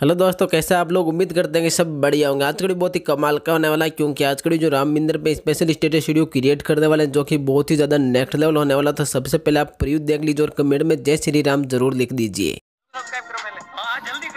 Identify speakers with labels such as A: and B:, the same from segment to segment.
A: hello दोस्तों कैसे आप लोग उम्मीद करते हैं कि सब बढ़िया होंगे आज कड़ी बहुत ही कमाल का होने वाला है क्योंकि आज कड़ी जो राम मंदिर पे स्पेशल स्टेटस वीडियो क्रिएट करने वाले हैं जो कि बहुत ही ज़्यादा नेक्स्ट लेवल होने वाला था सबसे पहले आप प्रिव्यू देख लीजिए और कमेंट में जय श्री राम जरूर लिख दीजिए हाँ, हाँ, जल्दी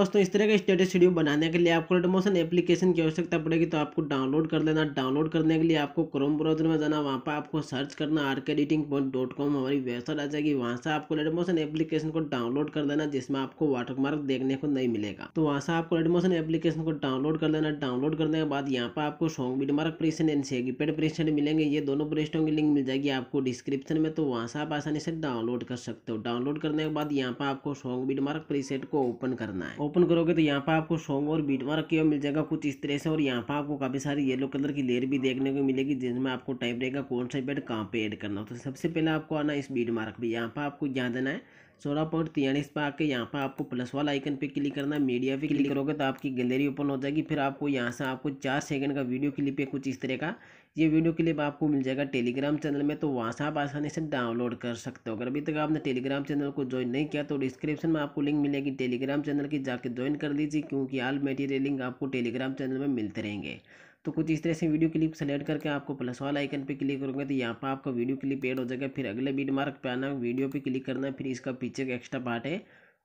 A: दोस्तों इस तरह का स्टेटस शेड्यूल बनाने के लिए आपको रेडमोशन एप्लीकेशन की आवश्यकता पड़ेगी तो आपको डाउनलोड कर लेना डाउनलोड करने के लिए आपको क्रोम ब्राउजर में जाना वहाँ पर आपको सर्च करना R K editing point dot com हमारी वेबसाइट आ जाएगी वहाँ से आपको रेडमोशन एप्लीकेशन को डाउनलोड कर देना जिसमें आपको वाटरमार्क देखने को नहीं मिलेगा तो वहाँ से आपको रेडमोशन एप्लीकेशन को डाउनलोड कर लेना डाउनलोड करने के बाद यहाँ पर आपको सॉन्ग बीडमार्क प्रेशन एंड सेगी पेड प्रेशन मिलेंगे ये दोनों प्रेस्टों की लिंक मिल जाएगी आपको डिस्क्रिप्शन में तो वहाँ से आप आसानी से डाउनलोड कर सकते हो डाउनलोड करने के बाद यहाँ पर आपको सॉन्ग बीडमार्क प्रीसेट को ओपन करना है ओपन करोगे तो यहाँ पर आपको सॉन्ग और बीट मार्क मिल जाएगा कुछ इस तरह से और यहाँ पर आपको काफ़ी सारी येलो कलर की लेयर भी देखने को मिलेगी जिसमें आपको टाइम रहेगा कौन सा बेड कहाँ पे ऐड करना तो सबसे पहले आपको आना इस बीट मार्क पर यहाँ पर आपको यहाँ देना है सोलह पॉइंट तिरालीस पे आके यहाँ पर आपको प्लस वाला आइकन पे क्लिक करना है मीडिया पे क्लिक करोगे तो आपकी गैलरी ओपन हो जाएगी फिर आपको यहाँ से आपको चार सेकंड का वीडियो क्लिप है कुछ इस तरह का ये वीडियो क्लिप आपको मिल जाएगा टेलीग्राम चैनल में तो वहाँ से आप आसानी से डाउनलोड कर सकते हो अगर अभी तक आपने टेलीग्राम चैनल को ज्वाइन नहीं किया तो डिस्क्रिप्शन में आपको लिंक मिलेगी टेलीग्राम चैनल की जाके ज्वाइन कर लीजिए क्योंकि आल मेटीरियल लिंक आपको टेलीग्राम चैनल में मिलते रहेंगे तो कुछ इस तरह से वीडियो क्लिप सेलेक्ट करके आपको प्लस वाला आइकन पे क्लिक करोगे तो यहाँ पर आपका वीडियो क्लिप एड हो जाएगा फिर अगले बीट मार्क पे आना वीडियो पे क्लिक करना फिर इसका पीछे का एक्स्ट्रा पार्ट है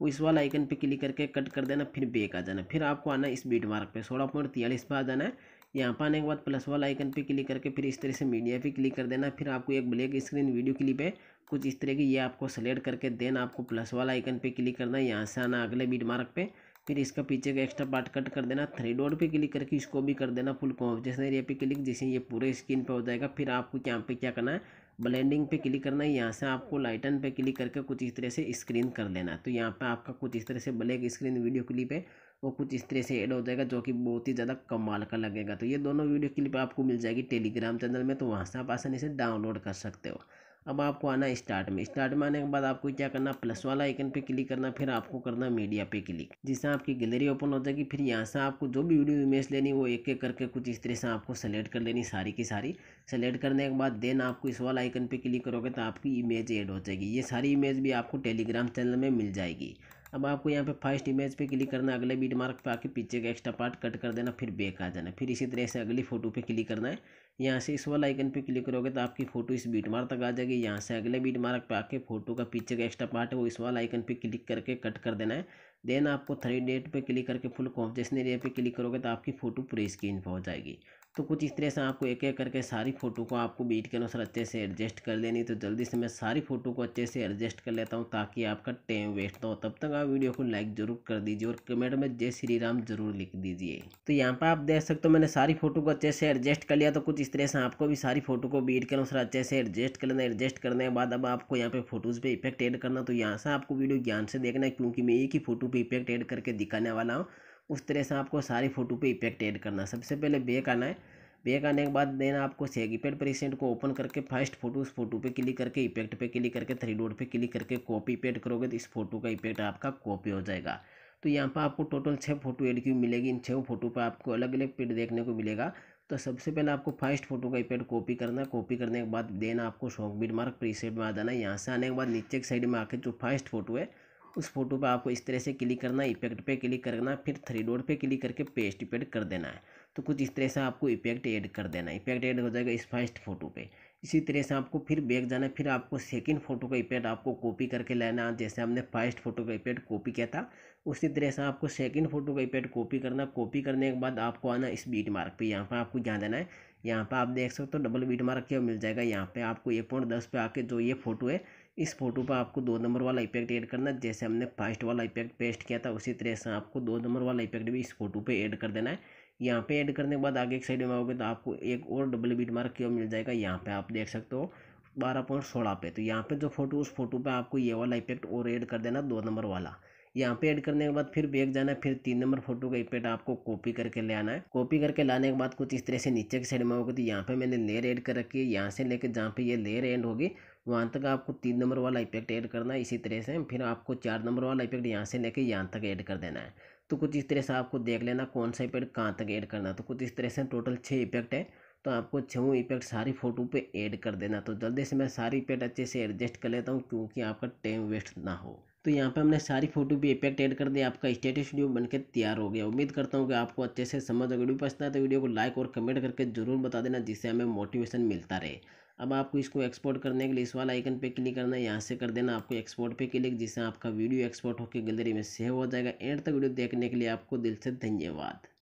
A: वो इस वाला आइकन पे क्लिक करके कट कर देना फिर बेक आ जाना फिर आपको आना इस बीट मार्क पर सोलह पॉइंट तियालीस पर आ जाना है यहाँ पर आने के बाद प्लस वाला आइकन पर क्लिक करके फिर इस तरह से मीडिया पर क्लिक कर देना फिर आपको एक ब्लैक स्क्रीन वीडियो क्लिप है कुछ इस तरह की ये आपको सेलेक्ट करके देन आपको प्लस वाला आइकन पर क्लिक करना है यहाँ से आना अगले बीट मार्क पर फिर इसका पीछे का एक्स्ट्रा पार्ट कट कर देना थ्री डॉट पे क्लिक करके इसको भी कर देना फुल जैसे एरिया पे क्लिक जैसे ये पूरे स्क्रीन पे हो जाएगा फिर आपको यहाँ पे क्या करना है ब्लेंडिंग पे क्लिक करना है यहाँ से आपको लाइटन पे क्लिक करके कुछ इस तरह से स्क्रीन कर लेना तो यहाँ पे आपका कुछ इस तरह से ब्लैक स्क्रीन वीडियो क्लिप है वो कुछ इस तरह से एड हो जाएगा जो कि बहुत ही ज़्यादा कमाल का लगेगा तो ये दोनों वीडियो क्लिप आपको मिल जाएगी टेलीग्राम चैनल में तो वहाँ से आप आसानी से डाउनलोड कर सकते हो अब आपको आना स्टार्ट में स्टार्ट में आने के बाद आपको क्या करना प्लस वाला आइकन पे क्लिक करना फिर आपको करना मीडिया पे क्लिक जिससे आपकी गैलरी ओपन हो जाएगी फिर यहाँ से आपको जो भी वीडियो इमेज लेनी वो एक एक करके कुछ इस तरह से आपको सेलेक्ट कर लेनी सारी की सारी सेलेक्ट करने के बाद देन आपको इस वाला आइकन पर क्लिक करोगे तो आपकी इमेज एड हो जाएगी ये सारी इमेज भी आपको टेलीग्राम चैनल में मिल जाएगी अब आपको यहाँ पे फर्स्ट इमेज पे क्लिक करना अगले बीट मार्क पे आके पीछे का एक्स्ट्रा पार्ट कट कर देना फिर बैक आ जाना फिर इसी तरह से अगली फोटो पे क्लिक करना है यहाँ से इस वाला आइकन पे क्लिक करोगे तो आपकी फोटो इस बीट मार्क तक आ जाएगी यहाँ से अगले बीट मार्क पे आके फोटो का पीछे का एक्स्ट्रा पार्ट है वो इस वाला आइकन पे क्लिक करके कट कर देना है देन आपको थ्री डेट पे क्लिक करके फुल कॉम्पिटेशन एरिया पे क्लिक करोगे तो आपकी फोटो पूरी स्क्रीन पर हो जाएगी तो कुछ इस तरह से आपको एक एक करके सारी फ़ोटो को आपको बीट के अनुसार अच्छे से एडजस्ट कर लेनी तो जल्दी से मैं सारी फ़ोटो को अच्छे से एडजस्ट कर लेता हूँ ताकि आपका टाइम वेस्ट ना हो तब तक आप वीडियो को लाइक जरूर कर दीजिए और कमेंट में जय श्री राम जरूर लिख दीजिए तो यहाँ पर आप देख सकते हो मैंने सारी फ़ोटो को अच्छे से एडजस्ट कर लिया तो कुछ इस तरह से आपको भी सारी फ़ोटो को बीट के अनुसार अच्छे से एडजस्ट कर लेना एडजस्ट करने के बाद अब आपको यहाँ पर फोटोज़ पर इफेक्ट एड करना तो यहाँ से आपको वीडियो ज्ञान से देखना है क्योंकि मैं एक ही फ़ोटो पर इफेक्ट एड करके दिखाने वाला हूँ उस तरह से आपको सारी फ़ोटो पे इफेक्ट ऐड करना है सबसे पहले बेक आना है बेक आने के बाद देन आपको सेगीपेड प्रेसेंट को ओपन करके फर्स्ट फोटो उस फोटो पे क्लिक करके इफेक्ट पे क्लिक करके थ्री डॉट पे क्लिक करके कॉपी पेड करोगे तो इस फोटो का इफेक्ट आपका कॉपी हो जाएगा तो यहाँ पर आपको टोटल छः फोटो एड की मिलेगी इन छः फोटो पर आपको अलग अलग पेड देखने को मिलेगा तो सबसे पहले आपको फर्स्ट फोटो का इफेक्ट कॉपी करना है कॉपी करने के बाद देन आपको शॉक बीट मार्क प्रीसेट में आ जाना है यहाँ से आने के बाद नीचे की साइड में आके जो फर्स्ट फोटो है उस फोटो पर आपको इस तरह से क्लिक करना है इफेक्ट पे क्लिक करना फिर थ्री डॉट पे क्लिक करके पेस्ट इफेक्ट कर देना है तो कुछ इस तरह से आपको इफेक्ट ऐड कर देना है इफेक्ट ऐड हो जाएगा इस फर्स्ट फोटो पे इसी तरह से आपको फिर बैग जाना है फिर आपको सेकंड फोटो का इफेक्ट आपको कॉपी करके लेना जैसे हमने फर्स्ट फोटो का इफेक्ट कॉपी किया था उसी तरह से आपको सेकंड फोटो का इफेक्ट कॉपी करना कॉपी करने के बाद आपको आना इस बीट मार्क पे यहाँ पर आपको ध्यान देना है यहाँ पर आप देख सकते हो डबल बीट मार्क क्या मिल जाएगा यहाँ पर आपको एक पॉइंट दस पे आके जो ये फोटो है इस फोटो पर आपको दो नंबर वाला इफेक्ट ऐड करना है जैसे हमने फर्स्ट वाला इफेक्ट पेस्ट किया था उसी तरह से आपको दो नंबर वाला इफेक्ट भी इस फोटो पे ऐड कर देना है यहाँ पे ऐड करने के बाद आगे एक साइड में आओगे तो आपको एक और डबल बीट मार्क क्यों मिल जाएगा यहाँ पे आप देख सकते हो बारह पॉइंट सोलह पे तो यहाँ पे जो फोटो उस फोटो पे आपको ये वाला इफेक्ट और ऐड कर देना दो नंबर वाला यहाँ पे ऐड करने के बाद फिर बैग जाना है फिर तीन नंबर फोटो का इफेक्ट आपको कॉपी करके ले आना है कॉपी करके लाने के बाद कुछ इस तरह से नीचे की साइड में होगी तो यहाँ पे मैंने लेयर ऐड कर रखी है यहाँ से लेकर जहाँ पे ये लेयर एंड होगी वहाँ तक आपको तीन नंबर वाला इफेक्ट ऐड करना है इसी तरह से फिर आपको चार नंबर वाला इफेक्ट यहाँ से लेके यहाँ तक ऐड कर देना है तो कुछ इस तरह से आपको देख लेना कौन सा इफेक्ट कहाँ तक ऐड करना है तो कुछ इस तरह से टोटल छः इफेक्ट है तो आपको छः इफेक्ट सारी फ़ोटो पे ऐड कर देना तो जल्दी से मैं सारी इफेक्ट अच्छे से एडजस्ट कर लेता हूँ क्योंकि आपका टाइम वेस्ट ना हो तो यहाँ पे हमने सारी फोटो भी इफेक्ट ऐड कर दिया आपका स्टेटस वीडियो बनकर तैयार हो गया उम्मीद करता हूँ कि आपको अच्छे से समझ अगर वीडियो पसंद है तो वीडियो को लाइक और कमेंट करके जरूर बता देना जिससे हमें मोटिवेशन मिलता रहे अब आपको इसको एक्सपोर्ट करने के लिए इस वाला आइकन पे क्लिक करना है यहाँ से कर देना आपको एक्सपोर्ट पे क्लिक जिससे आपका वीडियो एक्सपोर्ट होकर गैलरी में सेव हो जाएगा एंड तक वीडियो देखने के लिए आपको दिल से धन्यवाद